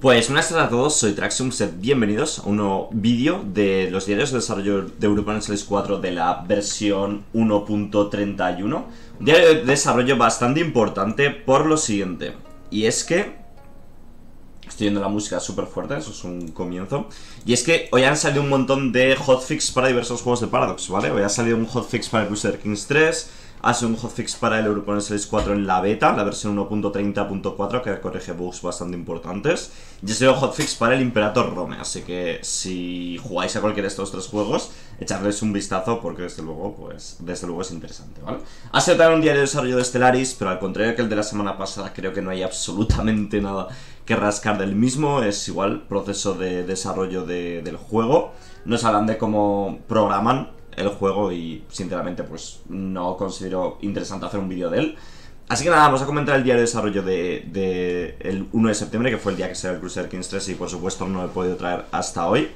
Pues buenas tardes a todos, soy Traxum, bienvenidos a un nuevo vídeo de los diarios de desarrollo de Europa Universalis 4 de la versión 1.31. Un diario de desarrollo bastante importante por lo siguiente, y es que Estoy viendo la música súper fuerte, eso es un comienzo. Y es que hoy han salido un montón de hotfix para diversos juegos de Paradox, ¿vale? Hoy ha salido un hotfix para el Crusader Kings 3, sido un hotfix para el euro Series 4 en la beta, la versión 1.30.4, que corrige bugs bastante importantes. Y ese hotfix para el Imperator Rome, así que si jugáis a cualquiera de estos tres juegos, echarles un vistazo porque desde luego, pues, desde luego es interesante, ¿vale? Ha sido también un diario de desarrollo de Stellaris, pero al contrario que el de la semana pasada, creo que no hay absolutamente nada que rascar del mismo. Es igual proceso de desarrollo del juego. Nos hablan de cómo programan el juego y sinceramente pues no considero interesante hacer un vídeo de él. Así que nada, vamos a comentar el día de desarrollo de, el 1 de septiembre, que fue el día que salió el Crusader Kings 3 y por supuesto no he podido traer hasta hoy.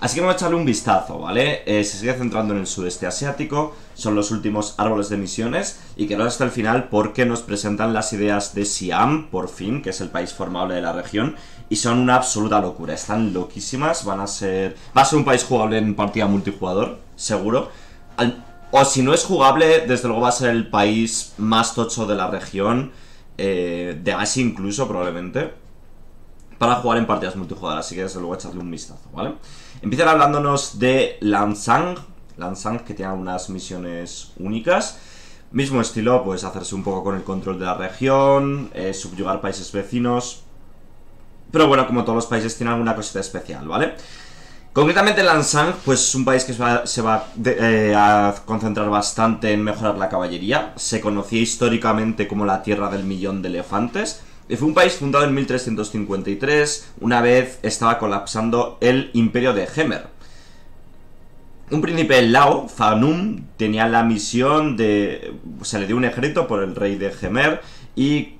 Así que vamos a echarle un vistazo, ¿vale? Eh, se sigue centrando en el sudeste asiático, son los últimos árboles de misiones y quedamos hasta el final porque nos presentan las ideas de Siam, por fin, que es el país formable de la región, y son una absoluta locura, están loquísimas, van a ser... Va a ser un país jugable en partida multijugador, seguro. O si no es jugable, desde luego va a ser el país más tocho de la región, eh, de Asia incluso probablemente para jugar en partidas multijugador, así que desde luego echarle un vistazo, ¿vale? Empiezan hablándonos de Lansang, Lansang que tiene unas misiones únicas. Mismo estilo, pues hacerse un poco con el control de la región, eh, subyugar países vecinos. Pero bueno, como todos los países tiene alguna cosita especial, ¿vale? Concretamente Lansang, pues es un país que se va, eh, a concentrar bastante en mejorar la caballería. Se conocía históricamente como la Tierra del Millón de Elefantes. Fue un país fundado en 1353, una vez estaba colapsando el imperio de Hemer. Un príncipe Lao, Fanum, tenía la misión de... se le dio un ejército por el rey de gemer y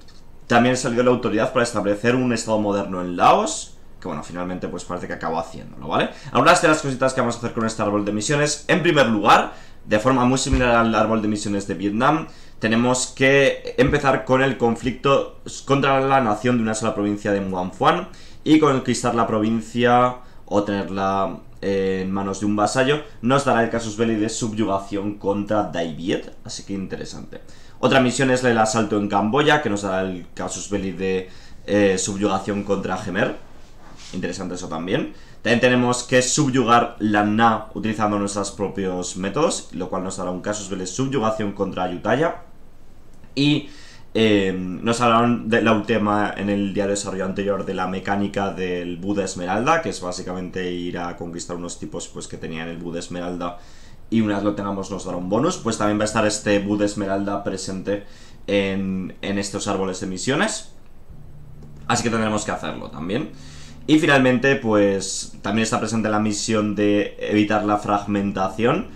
también salió la autoridad para establecer un estado moderno en Laos, que bueno, finalmente pues parece que acabó haciéndolo, ¿vale? Algunas de las cositas que vamos a hacer con este árbol de misiones, en primer lugar, de forma muy similar al árbol de misiones de Vietnam, tenemos que empezar con el conflicto contra la nación de una sola provincia de Muanfuan y conquistar la provincia o tenerla eh, en manos de un vasallo nos dará el casus belli de subyugación contra Viet, así que interesante. Otra misión es el asalto en Camboya, que nos dará el casus belli de eh, subyugación contra Gemer. Interesante eso también. También tenemos que subyugar la Na utilizando nuestros propios métodos, lo cual nos dará un casus belli subyugación contra Ayutthaya. Y em, nos hablaron del tema en el diario de desarrollo anterior de la mecánica del Buda Esmeralda, que es básicamente ir a conquistar unos tipos pues, que tenían el Buda Esmeralda y una vez lo tengamos nos dará un bonus. Pues también va a estar este Buda Esmeralda presente en, en estos árboles de misiones. Así que tendremos que hacerlo también. Y finalmente, pues también está presente la misión de evitar la fragmentación,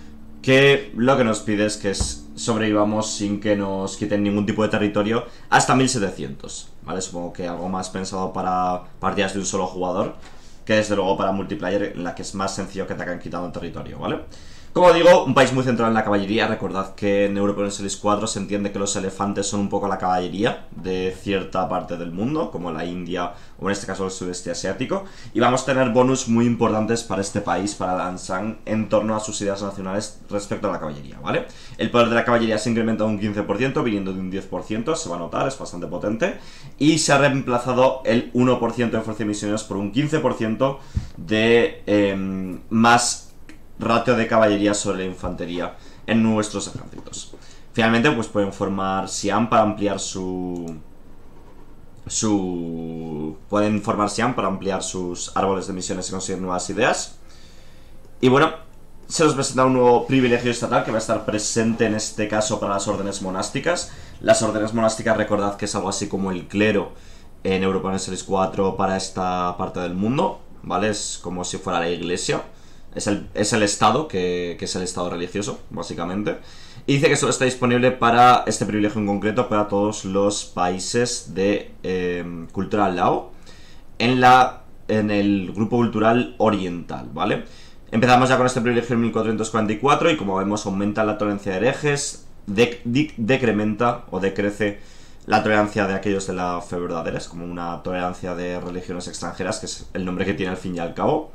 que lo que nos pide es que es sobrevivamos sin que nos quiten ningún tipo de territorio hasta 1700, ¿vale? Supongo que algo más pensado para partidas de un solo jugador, que desde luego para multiplayer en la que es más sencillo que te hayan quitado un territorio, ¿vale? vale como digo, un país muy central en la caballería. Recordad que en Europa Series 4 se entiende que los elefantes son un poco la caballería de cierta parte del mundo, como la India o en este caso el sudeste asiático. Y vamos a tener bonus muy importantes para este país, para Sang, en torno a sus ideas nacionales respecto a la caballería, ¿vale? El poder de la caballería se incrementa un 15%, viniendo de un 10%, se va a notar, es bastante potente. Y se ha reemplazado el 1% de fuerza de misioneros por un 15% de em, más ratio de caballería sobre la infantería en nuestros ejércitos. Finalmente, pues pueden formar Siam para ampliar su... su... pueden formar Siam para ampliar sus árboles de misiones y conseguir nuevas ideas. Y bueno, se nos presenta un nuevo privilegio estatal que va a estar presente en este caso para las órdenes monásticas. Las órdenes monásticas, recordad que es algo así como el clero en Europa en 4 para esta parte del mundo, ¿vale? Es como si fuera la iglesia. Es el, Estado, que, es el Estado religioso, básicamente. Y dice que solo está disponible para este privilegio en concreto para todos los países de eh, cultura lao en, la, en el grupo cultural oriental, ¿vale? Empezamos ya con este privilegio en 1444 y como vemos aumenta la tolerancia de herejes, decrementa o decrece la tolerancia de aquellos de la fe verdadera, es como una tolerancia de religiones extranjeras, que es el nombre que tiene al fin y al cabo.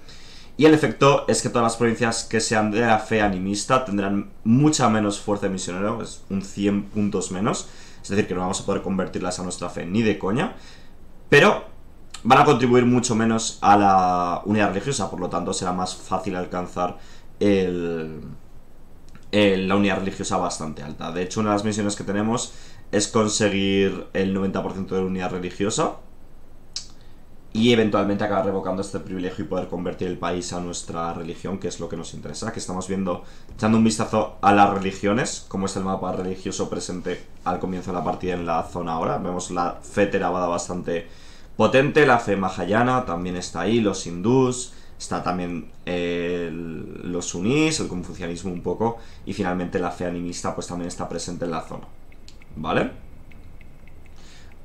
Y el efecto es que todas las provincias que sean de la fe animista tendrán mucha menos fuerza de misionero, es un 100 puntos menos. Es decir, que no vamos a poder convertirlas a nuestra fe ni de coña. Pero van a contribuir mucho menos a la unidad religiosa, por lo tanto será más fácil alcanzar la unidad religiosa bastante alta. De hecho, una de las misiones que tenemos es conseguir el 90% de la unidad religiosa y eventualmente acabar revocando este privilegio y poder convertir el país a nuestra religión, que es lo que nos interesa, que estamos viendo, echando un vistazo a las religiones, como es el mapa religioso presente al comienzo de la partida en la zona ahora. Vemos la fe terabada bastante potente, la fe mahayana también está ahí, los hindús, está también los sunís, el confucianismo un poco, y finalmente la fe animista pues también está presente en la zona. ¿Vale?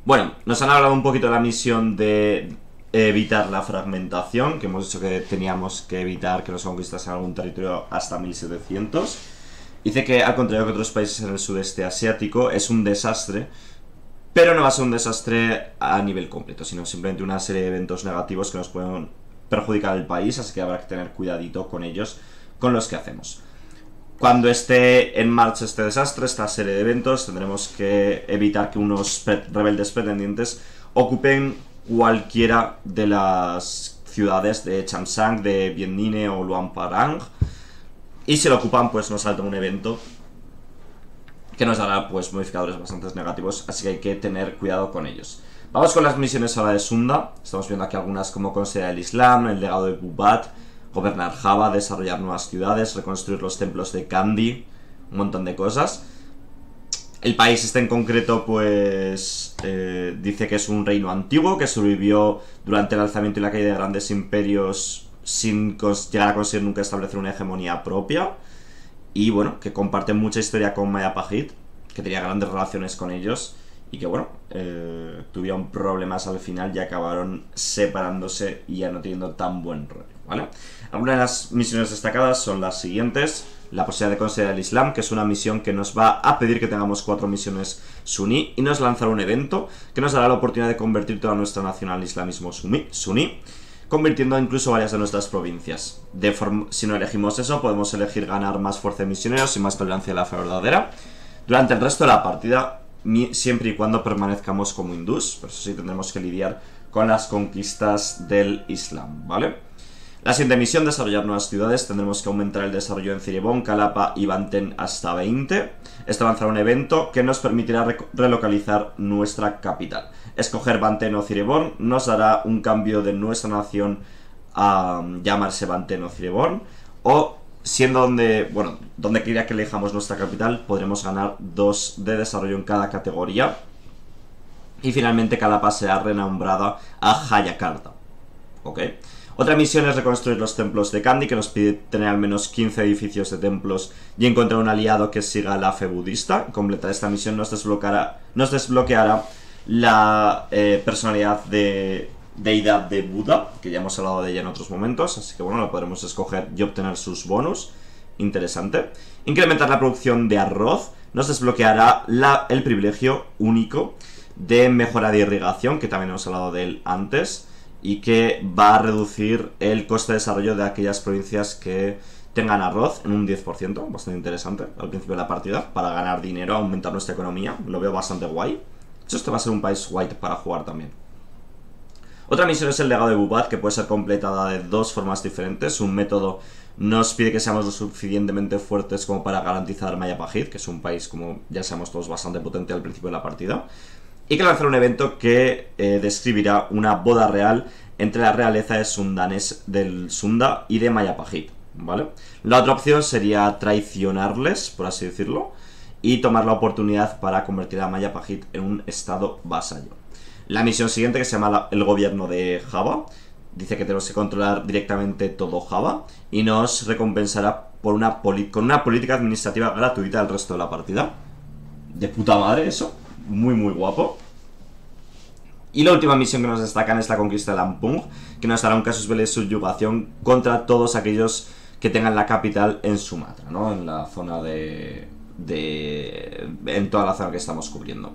Bueno, nos han hablado un poquito de la misión de, evitar la fragmentación, que hemos dicho que teníamos que evitar que los conquistasen algún territorio hasta 1700. Dice que, al contrario que otros países en el sudeste asiático, es un desastre, pero no va a ser un desastre a nivel completo, sino simplemente una serie de eventos negativos que nos pueden perjudicar el país, así que habrá que tener cuidadito con ellos, con los que hacemos. Cuando esté en marcha este desastre, esta serie de eventos, tendremos que evitar que unos rebeldes pretendientes ocupen cualquiera de las ciudades de Chamsang, de Biennine o Parang y si lo ocupan pues nos salta un evento que nos dará pues modificadores bastante negativos, así que hay que tener cuidado con ellos. Vamos con las misiones ahora de Sunda, estamos viendo aquí algunas como considerar el Islam, el legado de Bubat, gobernar Java, desarrollar nuevas ciudades, reconstruir los templos de Kandy un montón de cosas. El país este en concreto, pues, eh, dice que es un reino antiguo que sobrevivió durante el alzamiento y la caída de grandes imperios sin llegar a conseguir nunca establecer una hegemonía propia. Y bueno, que comparte mucha historia con Maya que tenía grandes relaciones con ellos. Y que bueno, eh, tuvieron problemas al final y acabaron separándose y ya no teniendo tan buen rollo, ¿vale? Algunas de las misiones destacadas son las siguientes la posibilidad de conseguir el Islam, que es una misión que nos va a pedir que tengamos cuatro misiones suní y nos lanzará un evento que nos dará la oportunidad de convertir toda nuestra nación al islamismo suní, convirtiendo incluso varias de nuestras provincias. De si no elegimos eso, podemos elegir ganar más fuerza de misioneros y más tolerancia a la fe verdadera. Durante el resto de la partida, siempre y cuando permanezcamos como hindús, por eso sí tendremos que lidiar con las conquistas del Islam, ¿vale? La siguiente misión, desarrollar nuevas ciudades, tendremos que aumentar el desarrollo en Cirebon, Calapa y Banten hasta 20. Este lanzará un evento que nos permitirá relocalizar nuestra capital. Escoger Banten o Cirebon nos dará un cambio de nuestra nación a mm, llamarse Banten o Cirebon, o siendo donde, bueno, donde quería que elijamos nuestra capital, podremos ganar 2 de desarrollo en cada categoría. Y finalmente Calapa será renombrada a Hayakarta. ¿Ok? Otra misión es reconstruir los templos de Kandy, que nos pide tener al menos 15 edificios de templos y encontrar un aliado que siga la fe budista. Completar esta misión nos, desbloqueará, desbloqueará la eh, personalidad de deidad de Buda, que ya hemos hablado de ella en otros momentos, así que bueno, la podremos escoger y obtener sus bonus. Interesante. Incrementar la producción de arroz nos desbloqueará el privilegio único de mejora de irrigación, que también hemos hablado de él antes y que va a reducir el coste de desarrollo de aquellas provincias que tengan arroz en un 10%, bastante interesante al principio de la partida, para ganar dinero, aumentar nuestra economía, lo veo bastante guay. De hecho, este va a ser un país guay para jugar también. Otra misión es el legado de Bubad que puede ser completada de dos formas diferentes. Un método nos pide que seamos lo suficientemente fuertes como para garantizar pajit, que es un país, como ya sabemos todos, bastante potente al principio de la partida y que lanzará un evento que eh, describirá una boda real entre la realeza de Sundanes del Sunda y de Mayapajit, ¿vale? La otra opción sería traicionarles, por así decirlo, y tomar la oportunidad para convertir a Mayapajit en un estado vasallo. La misión siguiente, que se llama el gobierno de Java, dice que tenemos que controlar directamente todo Java y nos recompensará por una con una política administrativa gratuita el resto de la partida. De puta madre eso muy, muy guapo. Y la última misión que nos destacan es la conquista de Lampung, que nos dará un caso de subyugación contra todos aquellos que tengan la capital en Sumatra, ¿no? En la zona de... de en toda la zona que estamos cubriendo.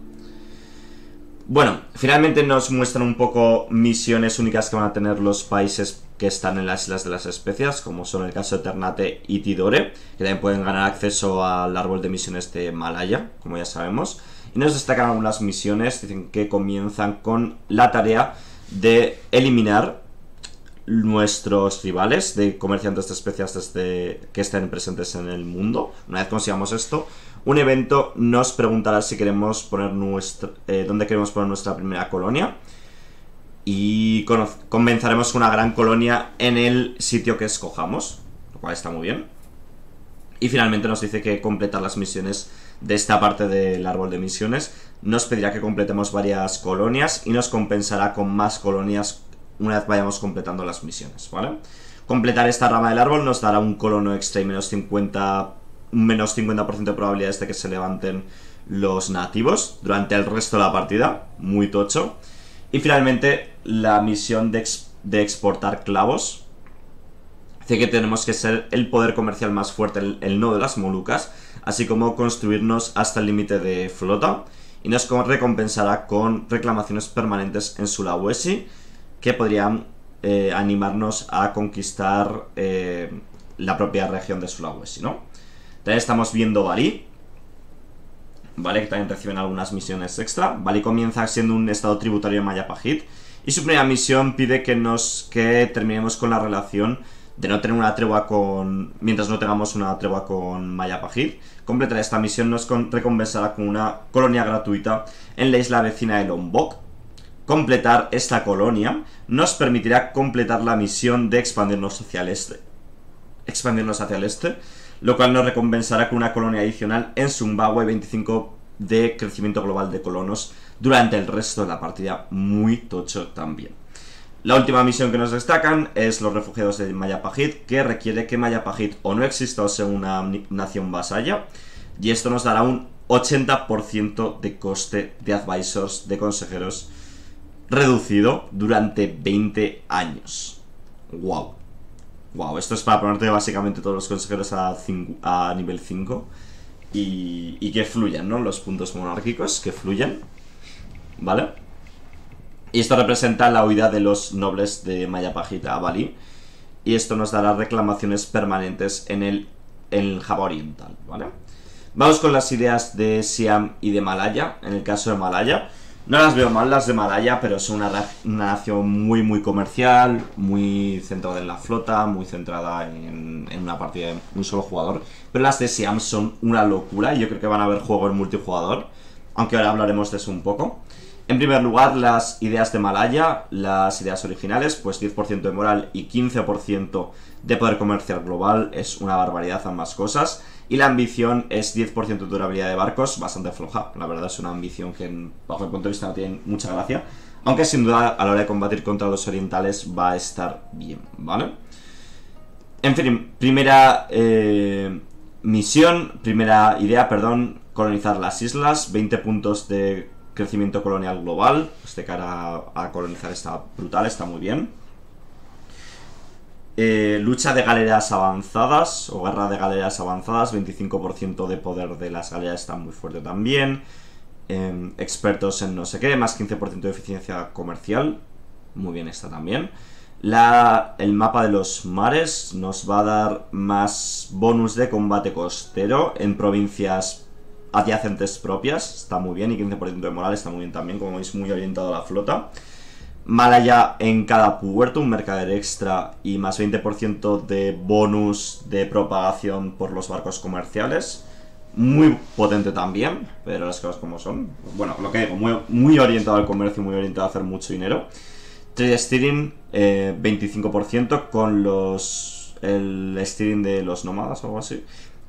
Bueno, finalmente nos muestran un poco misiones únicas que van a tener los países que están en las Islas de las Especias, como son el caso de Ternate y Tidore, que también pueden ganar acceso al árbol de misiones de Malaya, como ya sabemos. Y nos destacan algunas misiones, dicen que comienzan con la tarea de eliminar nuestros rivales de comerciantes de especias que estén presentes en el mundo. Una vez consigamos esto, un evento nos preguntará si queremos poner nuestra, eh, dónde queremos poner nuestra primera colonia y comenzaremos una gran colonia en el sitio que escojamos, lo cual está muy bien. Y finalmente nos dice que completar las misiones de esta parte del árbol de misiones, nos pedirá que completemos varias colonias y nos compensará con más colonias una vez vayamos completando las misiones, ¿vale? Completar esta rama del árbol nos dará un colono extra y menos 50%, menos 50 de probabilidades de que se levanten los nativos durante el resto de la partida, muy tocho. Y finalmente la misión de, de exportar clavos, que tenemos que ser el poder comercial más fuerte, el, nodo no de las Molucas, así como construirnos hasta el límite de flota y nos recompensará con reclamaciones permanentes en Sulawesi ¿eh? que podrían eh, animarnos a conquistar eh, la propia región de Sulawesi, ¿no? También estamos viendo Bali, ¿vale? Que también reciben algunas misiones extra. Bali comienza siendo un estado tributario de Mayapahit y su primera misión pide que, nos, que terminemos con la relación de no tener una tregua con. Mientras no tengamos una tregua con Pajir. completar esta misión nos recompensará con una colonia gratuita en la isla vecina de Lombok. Completar esta colonia nos permitirá completar la misión de expandirnos hacia el este. Expandirnos hacia el este, lo cual nos recompensará con una colonia adicional en y 25 de crecimiento global de colonos durante el resto de la partida. Muy tocho también. La última misión que nos destacan es los refugiados de Mayapajit, que requiere que Mayapajit o no exista o sea una nación vasalla, y esto nos dará un 80% de coste de advisors, de consejeros, reducido durante 20 años. ¡Wow! ¡Wow! Esto es para ponerte básicamente todos los consejeros a, nivel 5 y, y que fluyan, ¿no? Los puntos monárquicos, que fluyan, ¿vale? Y esto representa la huida de los nobles de Mayapajita a Bali. Y esto nos dará reclamaciones permanentes en el, Java Oriental, ¿vale? Vamos con las ideas de Siam y de Malaya. En el caso de Malaya, no las veo mal las de Malaya, pero son una, nación muy, muy comercial, muy centrada en la flota, muy centrada en, una partida de un solo jugador. Pero las de Siam son una locura y yo creo que van a haber en multijugador, aunque ahora hablaremos de eso un poco. En primer lugar, las ideas de Malaya, las ideas originales, pues 10% de moral y 15% de poder comercial global, es una barbaridad ambas cosas. Y la ambición es 10% de durabilidad de barcos, bastante floja. La verdad es una ambición que, bajo el punto de vista, no tiene mucha gracia. Aunque sin duda, a la hora de combatir contra los orientales, va a estar bien, ¿vale? En fin, primera eh, misión, primera idea, perdón, colonizar las islas, 20 puntos de crecimiento colonial global, este cara a, colonizar está brutal, está muy bien. Eh, lucha de galeras avanzadas o guerra de galeras avanzadas, 25% de poder de las galeras está muy fuerte también. Em, expertos en no sé qué, más 15% de eficiencia comercial, muy bien está también. La, el mapa de los mares nos va a dar más bonus de combate costero en provincias adyacentes propias, está muy bien, y 15% de moral está muy bien también, como veis, muy orientado a la flota. Malaya en cada puerto, un mercader extra y más 20% de bonus de propagación por los barcos comerciales. Muy potente también, pero las cosas como son. Bueno, lo que digo, muy, orientado al comercio, muy orientado a hacer mucho dinero. Trade steering, 25% eh, con los el steering de los nómadas o algo así.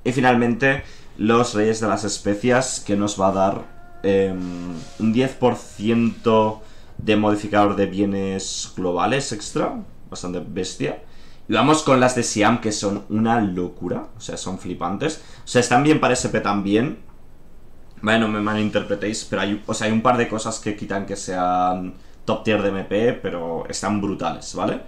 Y finalmente, los Reyes de las Especias, que nos va a dar em, un 10% de modificador de bienes globales extra, bastante bestia. Y vamos con las de Siam, que son una locura, o sea, son flipantes. O sea, están bien para SP también. Bueno, me malinterpretéis, pero hay, o sea, hay un par de cosas que quitan que sean top tier de MP, pero están brutales, ¿vale?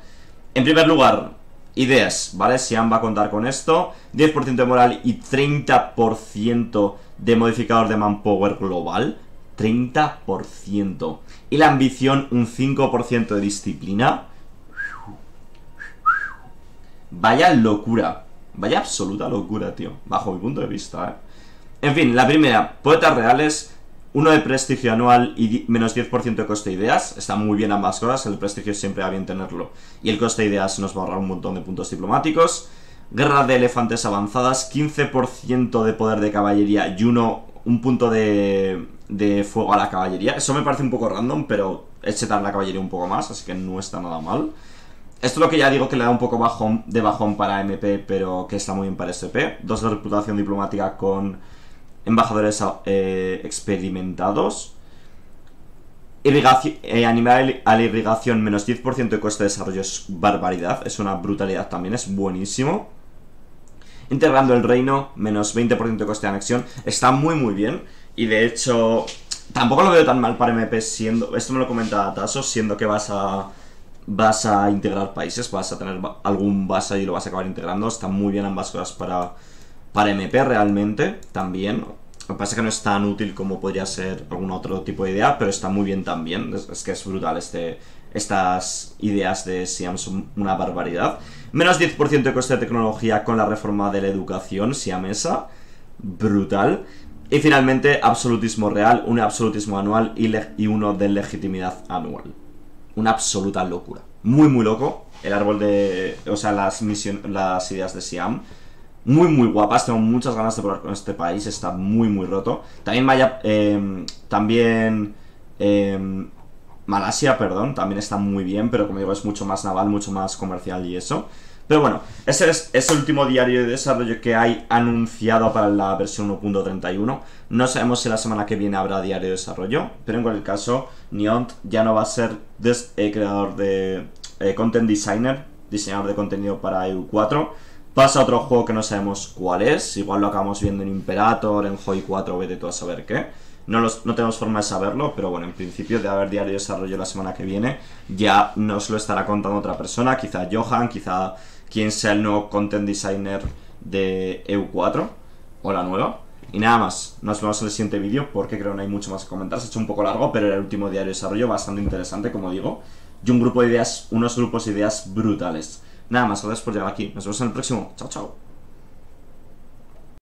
En primer lugar, ideas, ¿vale? Sian va a contar con esto, 10% de moral y 30% de modificador de manpower global, 30%. Y la ambición, un 5% de disciplina. Vaya locura, vaya absoluta locura, tío, bajo mi punto de vista, ¿eh? En fin, la primera, poetas reales, uno de prestigio anual y menos 10% de coste de ideas. Está muy bien ambas cosas, el prestigio siempre va bien tenerlo. Y el coste de ideas nos va a ahorrar un montón de puntos diplomáticos. Guerra de elefantes avanzadas, 15% de poder de caballería y uno, un punto de, de fuego a la caballería. Eso me parece un poco random, pero es la caballería un poco más, así que no está nada mal. Esto es lo que ya digo que le da un poco de bajón para MP, pero que está muy bien para SP. Dos de reputación diplomática con embajadores eh, experimentados, eh, animar a la irrigación menos 10% de coste de desarrollo es barbaridad, es una brutalidad también, es buenísimo. Integrando el reino, menos 20% de coste de anexión, está muy muy bien. Y de hecho, tampoco lo veo tan mal para MP siendo, esto me lo comentaba Tasso, siendo que vas a vas a integrar países, vas a tener algún base y lo vas a acabar integrando, Está muy bien ambas cosas para para MP realmente también. Lo que pasa es que no es tan útil como podría ser algún otro tipo de idea, pero está muy bien también. Es, que es brutal este, estas ideas de Siam son una barbaridad. Menos 10% de coste de tecnología con la reforma de la educación siamesa. Brutal. Y finalmente, absolutismo real, un absolutismo anual y, uno de legitimidad anual. Una absoluta locura. Muy, muy loco. El árbol de. O sea, las, las ideas de Siam muy, muy guapas. Tengo muchas ganas de probar con este país. Está muy, muy roto. También vaya. Em, también. Em, Malasia, perdón, también está muy bien, pero como digo, es mucho más naval, mucho más comercial y eso. Pero bueno, ese es, el último diario de desarrollo que hay anunciado para la versión 1.31. No sabemos si la semana que viene habrá diario de desarrollo, pero en cualquier caso, Neont ya no va a ser eh, creador de eh, content designer, diseñador de contenido para EU4, Pasa otro juego que no sabemos cuál es. Igual lo acabamos viendo en Imperator, en Joy 4, vete tú a saber qué. No, no tenemos forma de saberlo, pero bueno, en principio de haber diario de desarrollo la semana que viene, ya nos lo estará contando otra persona, quizá Johan, quizá quien sea el nuevo content designer de EU4 o la nueva. Y nada más, nos vemos en el siguiente vídeo porque creo que no hay mucho más que comentar. Se ha hecho un poco largo, pero era el último diario de desarrollo, bastante interesante, como digo. Y un grupo de ideas, unos grupos de ideas brutales. Nada más, gracias por llegar aquí. Nos vemos en el próximo. Chao, chao.